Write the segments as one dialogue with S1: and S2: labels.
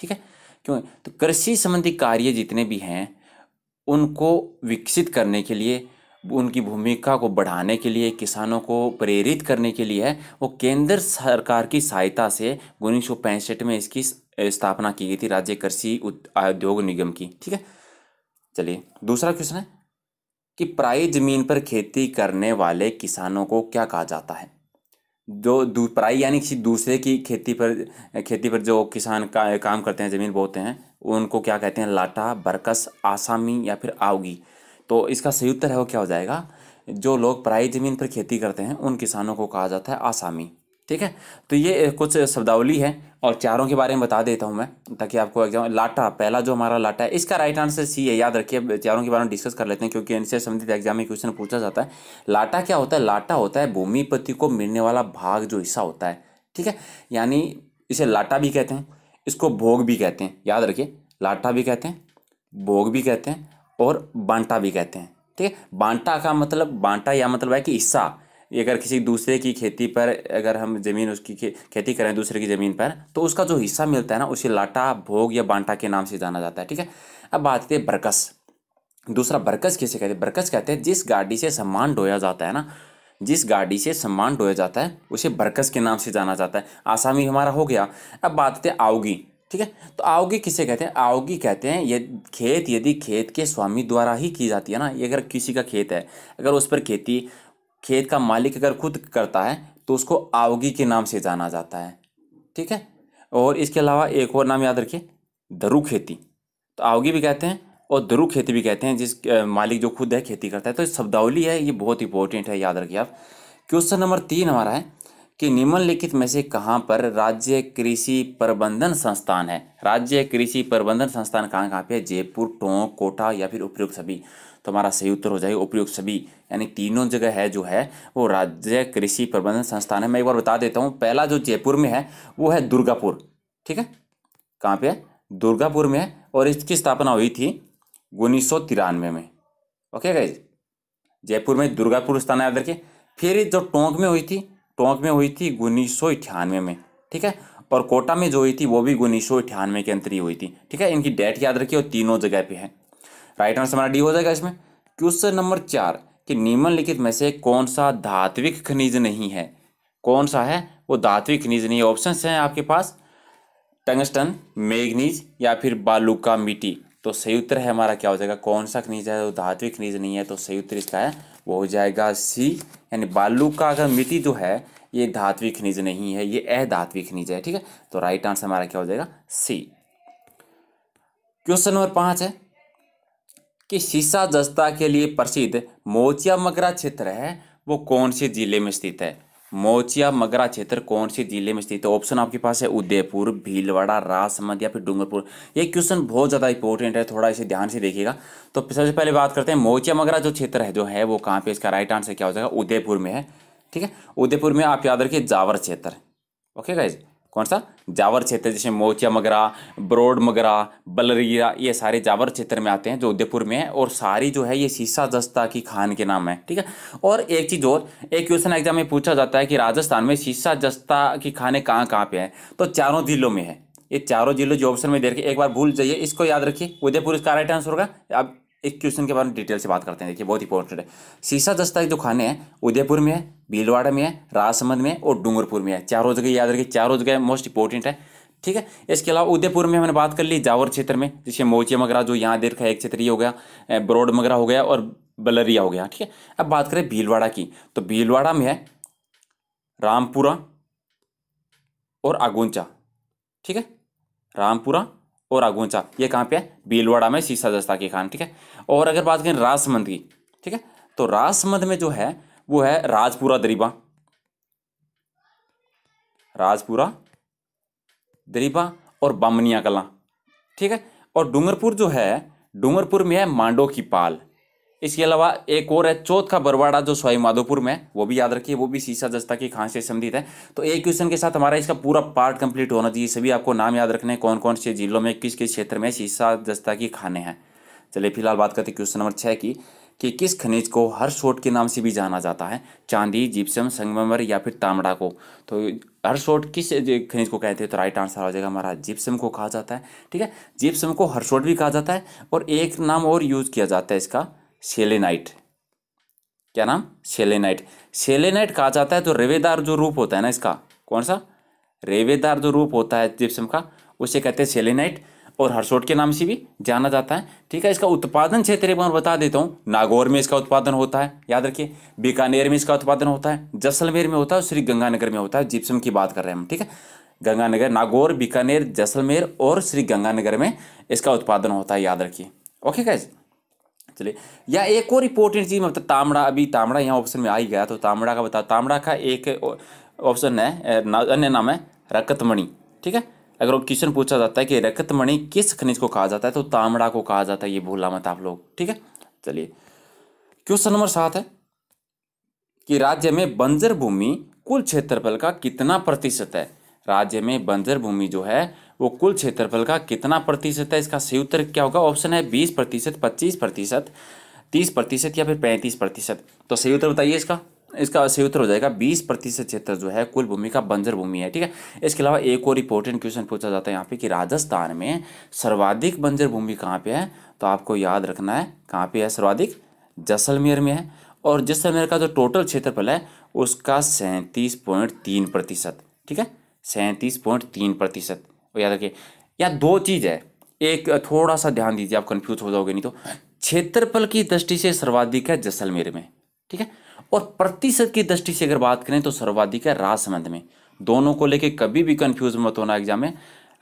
S1: ठीक है क्यों तो कृषि संबंधी कार्य जितने भी हैं उनको विकसित करने के लिए उनकी भूमिका को बढ़ाने के लिए किसानों को प्रेरित करने के लिए वो केंद्र सरकार की सहायता से उन्नीस सौ पैंसठ में इसकी स्थापना की गई थी राज्य कृषि उद्योग निगम की ठीक है चलिए दूसरा क्वेश्चन है कि प्राय जमीन पर खेती करने वाले किसानों को क्या कहा जाता है जो पराई यानी किसी दूसरे की खेती पर खेती पर जो किसान का, काम करते हैं ज़मीन बोते हैं उनको क्या कहते हैं लाटा बरकस आसामी या फिर आउगी तो इसका सही उत्तर है वो क्या हो जाएगा जो लोग पराई ज़मीन पर खेती करते हैं उन किसानों को कहा जाता है आसामी ठीक है तो ये कुछ शब्दावली है और चारों के बारे में बता देता हूँ मैं ताकि आपको एग्जाम लाटा पहला जो हमारा लाटा है इसका राइट आंसर सी है याद रखिए चारों के बारे में डिस्कस कर लेते हैं क्योंकि इनसे संबंधित एग्जाम में क्वेश्चन पूछा जाता है लाटा क्या होता है लाटा होता है भूमिपति को मिलने वाला भाग जो हिस्सा होता है ठीक है यानी इसे लाटा भी कहते हैं इसको भोग भी कहते हैं याद रखिए लाटा भी कहते हैं भोग भी कहते हैं और बांटा भी कहते हैं ठीक है बांटा का मतलब बांटा या मतलब है कि हिस्सा अगर किसी दूसरे की खेती पर अगर हम ज़मीन उसकी खेती करें दूसरे की ज़मीन पर तो उसका जो हिस्सा मिलता है ना उसे लाटा भोग या बांटा के नाम से जाना जाता है ठीक है अब बात करते हैं बरकस दूसरा बरकस किसे कहते हैं बरकस कहते हैं जिस गाड़ी से सामान ढोया जाता है ना जिस गाड़ी से सामान ढोया जाता है उसे बरकस के नाम से जाना जाता है आसामी हमारा हो गया अब बात करते हैं आओगी ठीक है तो आओगी किसे कहते हैं आओगी कहते हैं ये खेत यदि खेत के स्वामी द्वारा ही की जाती है ना ये अगर किसी का खेत है अगर उस पर खेती खेत का मालिक अगर खुद करता है तो उसको आवगी के नाम से जाना जाता है ठीक है और इसके अलावा एक और नाम याद रखिए दरू खेती तो आवगी भी कहते हैं और दरू खेती भी कहते हैं जिस मालिक जो खुद है खेती करता है तो शब्दावली है ये बहुत इंपॉर्टेंट है याद रखिए आप क्वेश्चन नंबर तीन हमारा है कि निम्नलिखित में से कहाँ पर राज्य कृषि प्रबंधन संस्थान है राज्य कृषि प्रबंधन संस्थान कहाँ कहाँ पे है जयपुर टोंक कोटा या फिर उपयुक्त सभी तो हमारा सही उत्तर हो जाएगा उपयुक्त सभी यानी तीनों जगह है जो है वो राज्य कृषि प्रबंधन संस्थान है मैं एक बार बता देता हूँ पहला जो जयपुर में है वो है दुर्गापुर ठीक है कहाँ पे है दुर्गापुर में है और इसकी स्थापना हुई थी उन्नीस में ओके गई जयपुर में दुर्गापुर स्थान याद रखिए फिर जो टोंक में हुई थी टोंक में हुई थी उन्नीस में ठीक है और कोटा में जो हुई थी वो भी उन्नीस सौ अठानवे के अंतर ही हुई थी ठीक है इनकी डेट याद रखिए और तीनों जगह पे है राइट आंसर हमारा डी हो जाएगा इसमें क्वेश्चन नंबर चार कि निम्नलिखित में से कौन सा धात्विक खनिज नहीं है कौन सा है वो धात्विक खनिज नहीं ऑप्शन हैं आपके पास टंगस्टन मैग्नीज या फिर बालू का मिट्टी तो सही उत्तर है हमारा क्या हो जाएगा कौन सा खनिज है वो धात्विक खनिज नहीं है तो सही उत्तर इसका है वो हो जाएगा सी यानी बालू का अगर मिट्टी जो है ये धात्विक खनिज नहीं है ये अधात्विक खनिज है ठीक है तो राइट आंसर हमारा क्या हो जाएगा सी क्वेश्चन नंबर पांच है कि शीशा जस्ता के लिए प्रसिद्ध मोचिया मगरा क्षेत्र है वो कौन से जिले में स्थित है मोचिया मगरा क्षेत्र कौन से जिले में स्थित है ऑप्शन आपके पास है उदयपुर भीलवाड़ा राजसमंद या फिर डूंगरपुर ये क्वेश्चन बहुत ज़्यादा इंपॉर्टेंट है थोड़ा इसे ध्यान से देखिएगा तो सबसे पहले बात करते हैं मोचिया मगरा जो क्षेत्र है जो है वो कहाँ पे इसका राइट आंसर क्या हो जाएगा उदयपुर में है ठीक है उदयपुर में आप याद रखिए जावर क्षेत्र ओके गाइज कौन सा जावर क्षेत्र जैसे मोचिया मगरा ब्रोड मगरा बलरिया ये सारे जावर क्षेत्र में आते हैं जो उदयपुर में है और सारी जो है ये सीसा दस्ता की खान के नाम है ठीक है और एक चीज़ और एक क्वेश्चन एग्जाम में पूछा जाता है कि राजस्थान में सीसा जस्ता की खाने कहाँ कहाँ पे हैं तो चारों जिलों में है ये चारों जिलों जो ऑप्शन में देखे एक बार भूल जाइए इसको याद रखिए उदयपुर इसका राइट आंसर होगा अब एक क्वेश्चन के बारे में डिटेल से बात करते हैं देखिए बहुत इंपॉर्टेंट है सीसा दस्ता जो खाने हैं उदयपुर में है भीलवाड़ा में है राजसमंद में और डूंगरपुर में है चारों जगह याद रखिए चारों जगह मोस्ट इंपॉर्टेंट है ठीक है इसके अलावा उदयपुर में हमने बात कर ली जावर क्षेत्र में जैसे मोचिया मगरा जो यहाँ देर का एक क्षेत्र ये हो गया ब्रॉड मगरा हो गया और बलरिया हो गया ठीक है अब बात करें भीलवाड़ा की तो भीलवाड़ा में है रामपुरा और आगुंचा ठीक है रामपुरा और आगुंचा ये कहाँ पे है बीलवाड़ा में सीसा दस्ता के खान ठीक है और अगर बात करें राजसमंद की ठीक है तो राजसमंद में जो है वो है राजपुरा दरीबा राजपुरा दरीबा और बामनिया कला ठीक है और डूंगरपुर जो है डूंगरपुर में है मांडो की पाल इसके अलावा एक और है चौथ का बरवाड़ा जो स्वाई माधोपुर में वो भी याद रखिए वो भी सीसा जस्ता की खांसी से संबंधित है तो एक क्वेश्चन के साथ हमारा इसका पूरा पार्ट कंप्लीट होना चाहिए सभी आपको नाम याद रखने कौन कौन से जिलों में किस किस क्षेत्र में सीसा जस्ता की खाने हैं चलिए फिलहाल बात करते क्वेश्चन नंबर छः की कि किस खनिज को हर शोट के नाम से भी जाना जाता है चांदी जिप्सम संगमर या फिर तामड़ा को तो हर शोट किस खनिज को कहते हैं तो राइट आंसर हो जाएगा हमारा जिप्सम को कहा जाता है ठीक है जिप्सम को हर शोट भी कहा जाता है और एक नाम और यूज़ किया जाता है इसका सेलेनाइट क्या नाम सेलेनाइट सेलेनाइट कहा जाता है तो रेवेदार जो रूप होता है ना इसका कौन सा रेवेदार जो रूप होता है जिप्सम का उसे कहते हैं सेलेनाइट और हरसोट के नाम से भी जाना जाता है ठीक है इसका उत्पादन क्षेत्र एक बार बता देता हूँ नागौर में इसका उत्पादन होता है याद रखिए बीकानेर में इसका उत्पादन होता है जैसलमेर में होता है श्री गंगानगर में होता है जिप्सम की बात कर रहे हैं हम ठीक है गंगानगर नागौर बीकानेर जैसलमेर और श्री गंगानगर में इसका उत्पादन होता है याद रखिए ओके कैसे चलिए या एक और इंपॉर्टेंट चीज़ मतलब तामड़ा अभी तामड़ा यहाँ ऑप्शन में आ ही गया तो तामड़ा का बता तामड़ा का एक ऑप्शन है अन्य नाम है रकतमणि ठीक है अगर क्वेश्चन पूछा जाता है कि रकतमणि किस खनिज को कहा जाता है तो तामड़ा को कहा जाता है ये भूला मत आप लोग ठीक है चलिए क्वेश्चन नंबर सात है कि राज्य में बंजर भूमि कुल क्षेत्रफल का कितना प्रतिशत है राज्य में बंजर भूमि जो है वो कुल क्षेत्रफल का कितना प्रतिशत है इसका सही उत्तर क्या होगा ऑप्शन है बीस प्रतिशत पच्चीस प्रतिशत तीस प्रतिशत या फिर पैंतीस प्रतिशत तो सही उत्तर बताइए इसका इसका सही उत्तर हो जाएगा बीस प्रतिशत क्षेत्र जो है कुल भूमि का बंजर भूमि है ठीक है इसके अलावा एक और इंपॉर्टेंट क्वेश्चन पूछा जाता है यहाँ पे कि राजस्थान में सर्वाधिक बंजर भूमि कहाँ पे है तो आपको याद रखना है कहाँ पे है सर्वाधिक जैसलमेर में है और जैसलमेर का जो टोटल क्षेत्रफल है उसका सैंतीस पॉइंट तीन प्रतिशत ठीक है सैंतीस पॉइंट तीन प्रतिशत वो याद रखिए या दो चीज़ है एक थोड़ा सा ध्यान दीजिए आप कन्फ्यूज हो जाओगे नहीं तो क्षेत्रफल की दृष्टि से सर्वाधिक है जैसलमेर में ठीक है और प्रतिशत की दृष्टि से अगर बात करें तो सर्वाधिक है राजसमंद में दोनों को लेके कभी भी कंफ्यूज मत होना एग्जाम में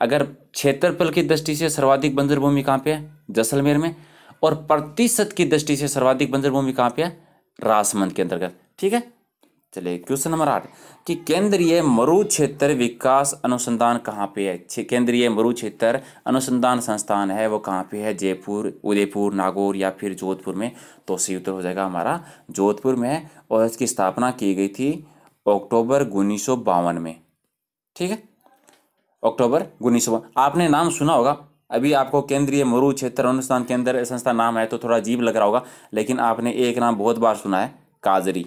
S1: अगर क्षेत्रफल की दृष्टि से सर्वाधिक बंजर भूमि कहाँ पे है जैसलमेर में और प्रतिशत की दृष्टि से सर्वाधिक बंजर भूमि कहाँ पे है राजसमंद के अंतर्गत ठीक है चलिए क्वेश्चन नंबर आठ कि केंद्रीय मरु क्षेत्र विकास अनुसंधान कहाँ पे है केंद्रीय मरु क्षेत्र अनुसंधान संस्थान है वो कहाँ पे है जयपुर उदयपुर नागौर या फिर जोधपुर में तो सही उत्तर हो जाएगा हमारा जोधपुर में है और इसकी स्थापना की गई थी अक्टूबर उन्नीस में ठीक है अक्टूबर उन्नीस आपने नाम सुना होगा अभी आपको केंद्रीय मरु क्षेत्र अनुसंधान केंद्र संस्था नाम है तो थोड़ा अजीब लग रहा होगा लेकिन आपने एक नाम बहुत बार सुना है काजरी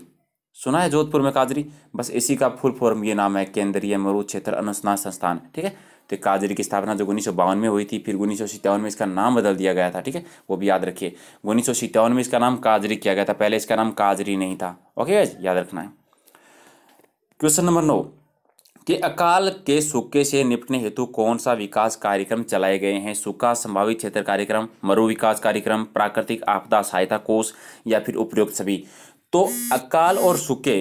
S1: सुना है जोधपुर में काजरी बस इसी का फुल फॉर्म ये नाम है केंद्रीय मरु क्षेत्र अनुसंधान संस्थान ठीक है तो काजरी की स्थापना जो उन्नीस में हुई थी फिर उन्नीस में इसका नाम बदल दिया गया था ठीक है वो भी याद रखिए उन्नीस में इसका नाम काजरी किया गया था पहले इसका नाम काजरी नहीं था ओके याद रखना है क्वेश्चन नंबर नौ कि अकाल के सूखे से निपटने हेतु कौन सा विकास कार्यक्रम चलाए गए हैं सूखा संभावित क्षेत्र कार्यक्रम मरु विकास कार्यक्रम प्राकृतिक आपदा सहायता कोष या फिर उपयुक्त सभी तो अकाल और सूखे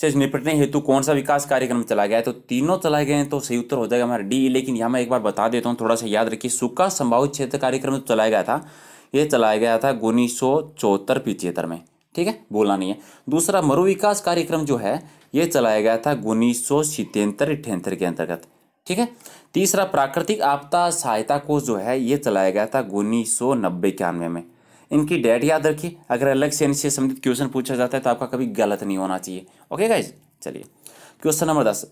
S1: से निपटने हेतु कौन सा विकास कार्यक्रम चला गया है तो तीनों चलाए गए हैं तो सही उत्तर हो जाएगा हमारा डी लेकिन यहाँ मैं एक बार बता देता हूँ थोड़ा सा याद रखिए सूखा संभावित क्षेत्र कार्यक्रम तो चलाया गया था ये चलाया गया था उन्नीस सौ चौहत्तर पिछहत्तर में ठीक है बोला नहीं है दूसरा मरु विकास कार्यक्रम जो है ये चलाया गया था उन्नीस सौ सितहत्तर अठहत्तर के अंतर्गत ठीक है तीसरा प्राकृतिक आपदा सहायता कोष जो है ये चलाया गया था उन्नीस सौ नब्बे इक्यानवे में इनकी डेट याद रखिए अगर अलग से इनसे संबंधित क्वेश्चन पूछा जाता है तो आपका कभी गलत नहीं होना चाहिए ओके गाइज चलिए क्वेश्चन नंबर दस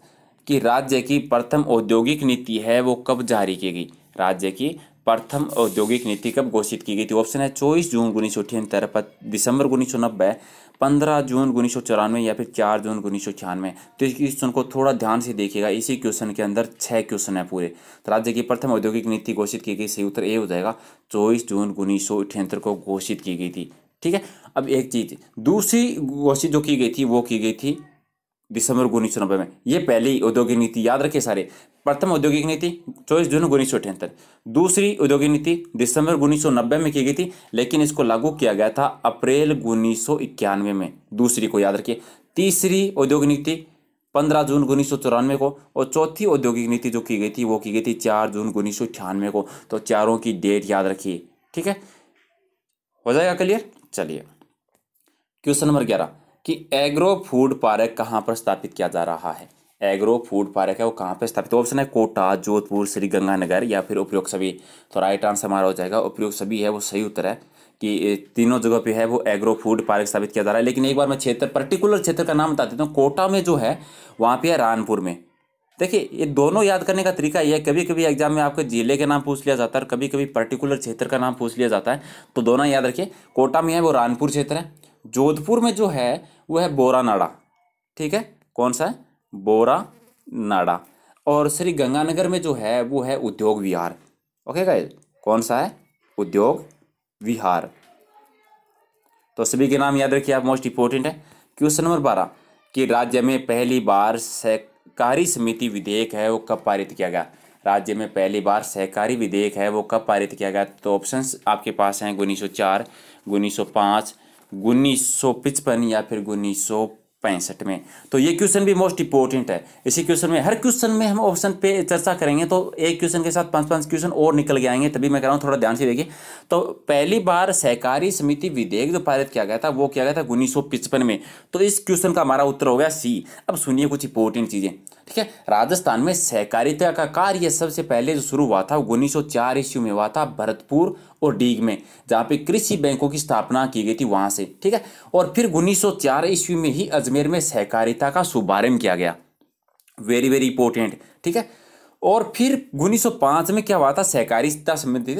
S1: कि राज्य की प्रथम औद्योगिक नीति है वो कब जारी की गई राज्य की प्रथम औद्योगिक नीति कब घोषित की गई थी ऑप्शन है चौबीस जून उन्नीस सौ अठहत्तर दिसंबर उन्नीस सौ नब्बे पंद्रह जून उन्नीस या फिर चार जून उन्नीस तो इस क्वेश्चन को थोड़ा ध्यान से देखिएगा इसी क्वेश्चन के अंदर छह क्वेश्चन है पूरे तो राज्य की प्रथम औद्योगिक नीति घोषित की गई सही उत्तर ए हो जाएगा चौबीस जून उन्नीस को घोषित की गई थी ठीक है अब एक चीज़ दूसरी घोषित जो की गई थी वो की गई थी दिसंबर उन्नीस में ये पहली औद्योगिक नीति याद रखे सारे प्रथम औद्योगिक नीति चौबीस जून उन्नीस सौ अठहत्तर दूसरी औद्योगिक नीति दिसंबर उन्नीस सौ नब्बे में की गई थी लेकिन इसको लागू किया गया था अप्रैल उन्नीस सौ इक्यानवे में दूसरी को याद रखिए तीसरी औद्योगिक नीति पंद्रह जून उन्नीस सौ चौरानवे को और चौथी औद्योगिक नीति जो की गई थी वो की गई थी चार जून उन्नीस सौ छियानवे को तो चारों की डेट याद रखिए ठीक है हो जाएगा क्लियर चलिए क्वेश्चन नंबर ग्यारह कि एग्रो फूड पार्क कहाँ पर स्थापित किया जा रहा है एग्रो फूड पार्क है वो कहाँ पर स्थापित तो ऑप्शन है कोटा जोधपुर श्री गंगानगर या फिर उपयोग सभी तो राइट आंसर हमारा हो जाएगा उपयोग सभी है वो सही उत्तर है कि तीनों जगह पे है वो एग्रो फूड पार्क स्थापित किया जा रहा है लेकिन एक बार मैं क्षेत्र पर्टिकुलर क्षेत्र का नाम बता देता हूँ कोटा में जो है वहाँ पे है रानपुर में देखिए ये दोनों याद करने का तरीका ये है कभी कभी एग्जाम में आपके जिले के नाम पूछ लिया जाता है और कभी कभी पर्टिकुलर क्षेत्र का नाम पूछ लिया जाता है तो दोनों याद रखिए कोटा में है वो रानपुर क्षेत्र है जोधपुर में जो है वो है बोरा नाड़ा ठीक है कौन सा है बोरा नाड़ा और श्री गंगानगर में जो है वो है उद्योग विहार ओके गाइज कौन सा है उद्योग विहार तो सभी के नाम याद रखिए आप मोस्ट इंपोर्टेंट है क्वेश्चन नंबर बारह कि राज्य में पहली बार सहकारी समिति विधेयक है वो कब पारित किया गया राज्य में पहली बार सहकारी विधेयक है वो कब पारित किया गया तो ऑप्शंस आपके पास हैं उन्नीस सौ चार उन्नीस सौ पाँच उन्नीस सौ या फिर उन्नीस सौ पैंसठ में तो ये क्वेश्चन भी मोस्ट इंपॉर्टेंट है इसी क्वेश्चन में हर क्वेश्चन में हम ऑप्शन पे चर्चा करेंगे तो एक क्वेश्चन के साथ पांच पांच क्वेश्चन और निकल गए आएंगे तभी मैं कह रहा हूँ थोड़ा ध्यान से देखिए तो पहली बार सहकारी समिति विधेयक जो पारित किया गया था वो किया गया था उन्नीस में तो इस क्वेश्चन का हमारा उत्तर हो गया सी अब सुनिए कुछ इंपॉर्टेंट चीज़ें ठीक है राजस्थान में सहकारिता का कार्य सबसे पहले जो शुरू हुआ था उन्नीस सौ ईस्वी में हुआ था भरतपुर और डीग में जहाँ पे कृषि बैंकों की स्थापना की गई थी वहाँ से ठीक है और फिर उन्नीस सौ ईस्वी में ही अजमेर में सहकारिता का शुभारंभ किया गया वेरी वेरी इंपॉर्टेंट ठीक है और फिर 1905 में क्या हुआ था सहकारिता समिति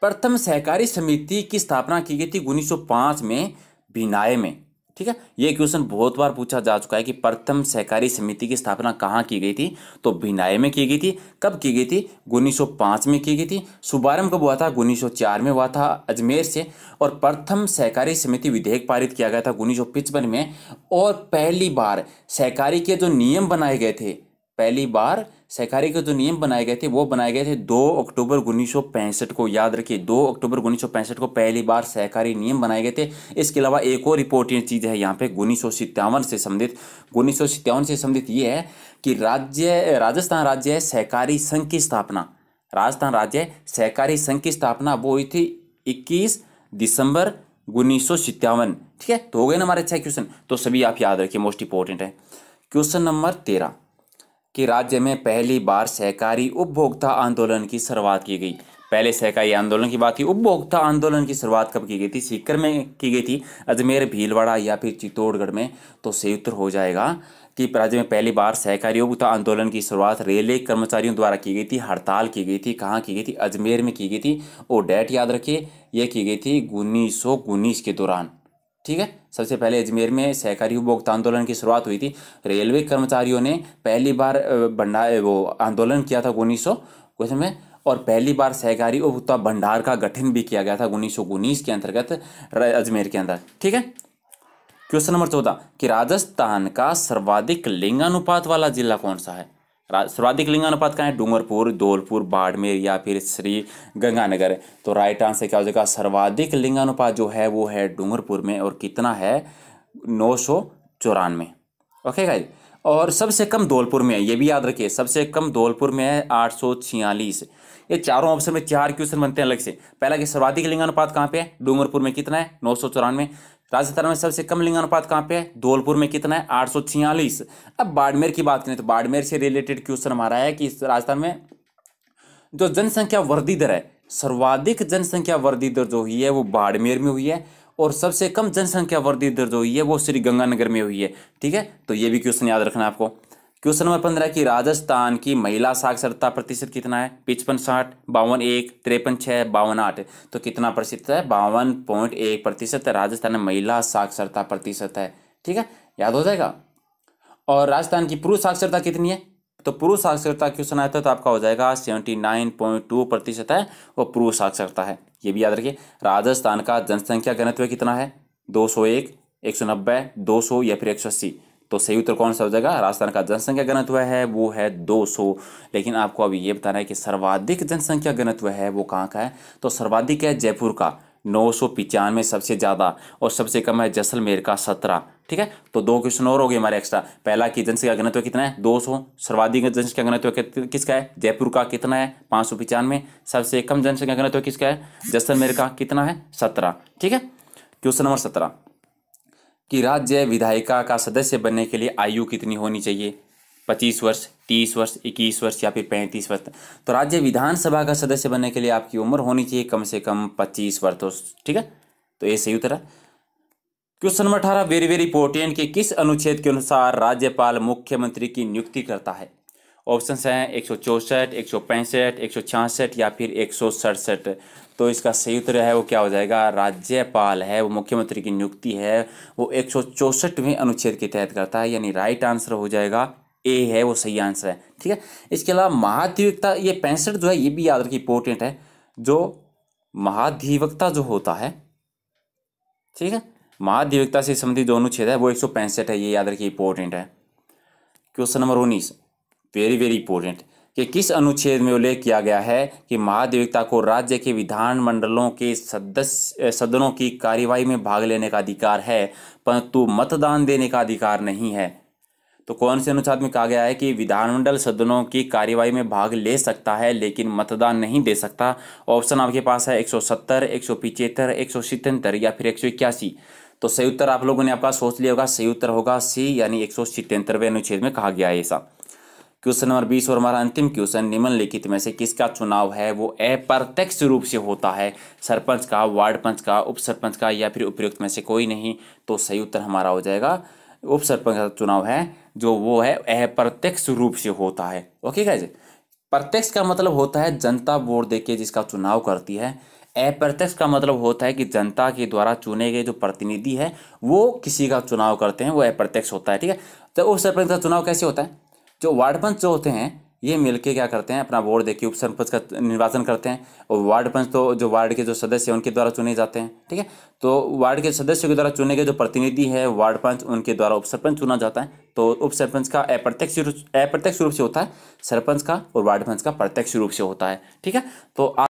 S1: प्रथम सहकारी समिति की स्थापना की गई थी 1905 में बिनाए में ठीक है ये क्वेश्चन बहुत बार पूछा जा चुका है कि प्रथम सहकारी समिति की स्थापना कहाँ की गई थी तो भिनाई में की गई थी कब की गई थी 1905 में की गई थी शुभारंभ कब हुआ था 1904 में हुआ था अजमेर से और प्रथम सहकारी समिति विधेयक पारित किया गया था उन्नीस में और पहली बार सहकारी के जो नियम बनाए गए थे पहली बार सहकारी के जो नियम बनाए गए थे वो बनाए गए थे 2 अक्टूबर उन्नीस को याद रखिए 2 अक्टूबर उन्नीस को पहली बार सहकारी नियम बनाए गए थे इसके अलावा एक और इंपॉर्टेंट चीज़ है यहाँ पे उन्नीस से संबंधित उन्नीस से संबंधित ये है कि राज्य राजस्थान राज्य सहकारी संघ की स्थापना राजस्थान राज्य सहकारी संघ की स्थापना वो हुई थी इक्कीस दिसंबर उन्नीस ठीक है तो हो गए ना हमारे अच्छा क्वेश्चन तो सभी आप याद रखिए मोस्ट इंपॉर्टेंट है क्वेश्चन नंबर तेरह कि राज्य में पहली बार सहकारी उपभोक्ता आंदोलन की शुरुआत की गई पहले सहकारी आंदोलन की बात की उपभोक्ता आंदोलन की शुरुआत कब की गई थी सीकर में की गई थी अजमेर भीलवाड़ा या फिर चित्तौड़गढ़ में तो सही उत्तर हो जाएगा कि राज्य में पहली बार सहकारी उपभोक्ता आंदोलन की शुरुआत रेलवे कर्मचारियों द्वारा की गई थी हड़ताल की गई थी कहाँ की गई थी अजमेर में की गई थी और डेट याद रखिए यह की गई थी उन्नीस के दौरान ठीक है सबसे पहले अजमेर में सहकारी उपभोक्ता आंदोलन की शुरुआत हुई थी रेलवे कर्मचारियों ने पहली बार भंडार वो आंदोलन किया था उन्नीस सौ में और पहली बार सहकारी उपभोक्ता भंडार का गठन भी किया गया था उन्नीस सौ उन्नीस के अंतर्गत अजमेर के अंदर ठीक है क्वेश्चन नंबर चौदह कि राजस्थान का सर्वाधिक लिंगानुपात वाला जिला कौन सा है सर्वाधिक लिंग अनुपात कहाँ है डूंगरपुर धौलपुर बाड़मेर या फिर श्री गंगानगर तो राइट आंसर क्या हो जाएगा सर्वाधिक लिंग अनुपात जो है वो है डूंगरपुर में और कितना है नौ सौ चौरानवे ओके भाई और सबसे कम धौलपुर में है ये भी याद रखिए सबसे कम धौलपुर में है आठ सौ छियालीस ये चारों ऑप्शन में चार क्वेश्चन बनते हैं अलग से पहला कि सर्वाधिक लिंगानुपात कहाँ पे है डूंगरपुर में कितना है नौ सौ चौरानवे राजस्थान में सबसे कम लिंगानुपात कहाँ पे है धौलपुर में कितना है आठ अब बाड़मेर की बात करें तो बाड़मेर से रिलेटेड क्वेश्चन हमारा है कि राजस्थान में जो जनसंख्या वृद्धि दर है सर्वाधिक जनसंख्या वृद्धि दर जो हुई है वो बाड़मेर में हुई है और सबसे कम जनसंख्या वृद्धि दर जो हुई है वो श्री गंगानगर में हुई है ठीक है तो ये भी क्वेश्चन याद रखना आपको क्वेश्चन नंबर पंद्रह की राजस्थान की महिला साक्षरता प्रतिशत कितना है पिचपन साठ बावन एक तिरपन छः बावन आठ तो कितना प्रतिशत है बावन पॉइंट एक प्रतिशत राजस्थान में महिला साक्षरता प्रतिशत है ठीक है याद हो जाएगा और राजस्थान की पुरुष साक्षरता कितनी है तो पुरुष साक्षरता क्वेश्चन आता है तो आपका हो जाएगा सेवेंटी नाइन पॉइंट टू प्रतिशत है और पुरुष साक्षरता है ये भी याद रखिए राजस्थान का जनसंख्या घनत्व कितना है दो सौ एक एक सौ नब्बे दो सौ या फिर एक सौ अस्सी तो सही उत्तर कौन सा हो जाएगा राजस्थान का जनसंख्या घनत्व है वो है 200 लेकिन आपको अभी ये बताना है कि सर्वाधिक जनसंख्या घनत्व है वो कहाँ का है तो सर्वाधिक है जयपुर का नौ सौ पिचानवे सबसे ज़्यादा और सबसे कम है जैसलमेर का सत्रह ठीक है तो दो क्वेश्चन और हो गए हमारे एक्स्ट्रा पहला की जनसंख्या घनत्व कितना है दो सौ सर्वाधिक जनसंख्या घनत्व किसका है जयपुर का कितना है पाँच सौ पिचानवे सबसे कम जनसंख्या घनत्व किसका है जैसलमेर का कितना है सत्रह ठीक है क्वेश्चन नंबर सत्रह कि राज्य विधायिका का सदस्य बनने के लिए आयु कितनी होनी चाहिए पच्चीस वर्ष तीस वर्ष इक्कीस वर्ष या फिर पैंतीस वर्ष तो राज्य विधानसभा का सदस्य बनने के लिए आपकी उम्र होनी चाहिए कम से कम पच्चीस वर्ष तो ठीक है तो ये सही उत्तर है क्वेश्चन नंबर अठारह वेरी वेरी इंपोर्टेंट कि किस अनुच्छेद के अनुसार राज्यपाल मुख्यमंत्री की नियुक्ति करता है ऑप्शन हैं एक सौ चौंसठ एक सौ पैंसठ एक सौ छियासठ या फिर एक सौ सड़सठ तो इसका सही उत्तर है वो क्या हो जाएगा राज्यपाल है वो मुख्यमंत्री की नियुक्ति है वो एक सौ चौंसठवें अनुच्छेद के तहत करता है यानी राइट आंसर हो जाएगा ए है वो सही आंसर है ठीक है इसके अलावा महाधिवक्ता ये पैंसठ जो है ये भी याद रखिए इंपॉर्टेंट है जो महाधिवक्ता जो होता है ठीक है महाधिवक्ता से संबंधित जो अनुच्छेद है वो एक सौ पैंसठ है ये याद रखिए इंपॉर्टेंट है क्वेश्चन नंबर उन्नीस वेरी वेरी इंपॉर्टेंट कि किस अनुच्छेद में उल्लेख किया गया है कि महाधिवक्ता को राज्य के विधान मंडलों के सदस्य सदनों की कार्यवाही में भाग लेने का अधिकार है परंतु मतदान देने का अधिकार नहीं है तो कौन से अनुच्छेद में कहा गया है कि विधानमंडल सदनों की कार्यवाही में भाग ले सकता है लेकिन मतदान नहीं दे सकता ऑप्शन आपके पास है एक सौ सत्तर एक सौ या फिर एक तो सही उत्तर आप लोगों ने आपका सोच लिया होगा सही उत्तर होगा सी यानी एक सौ अनुच्छेद में कहा गया है ऐसा क्वेश्चन नंबर बीस और हमारा अंतिम क्वेश्चन निम्नलिखित में से किसका चुनाव है वो अप्रत्यक्ष रूप से होता है सरपंच का वार्ड पंच का उप सरपंच का या फिर उपयुक्त में से कोई नहीं तो सही उत्तर हमारा हो जाएगा उप सरपंच का चुनाव है जो वो है अप्रत्यक्ष रूप से होता है ओके गाइज प्रत्यक्ष का मतलब होता है जनता वोट देके जिसका चुनाव करती है अप्रत्यक्ष का मतलब होता है कि जनता के द्वारा चुने गए जो प्रतिनिधि है वो किसी का चुनाव करते हैं वो अप्रत्यक्ष होता है ठीक है तो उप सरपंच का चुनाव कैसे होता है जो वार्ड पंच जो होते हैं ये मिलके क्या करते हैं अपना वोट देके उप सरपंच का निर्वाचन करते हैं और वार्ड पंच तो जो वार्ड के जो सदस्य हैं उनके द्वारा चुने जाते हैं ठीक है तो वार्ड के सदस्यों के द्वारा चुने गए जो प्रतिनिधि है वार्ड पंच उनके द्वारा उप सरपंच चुना जाता है तो उप सरपंच का अप्रत्यक्ष अप्रत्यक्ष रूप से होता है सरपंच का और वार्ड पंच का प्रत्यक्ष रूप से होता है ठीक है तो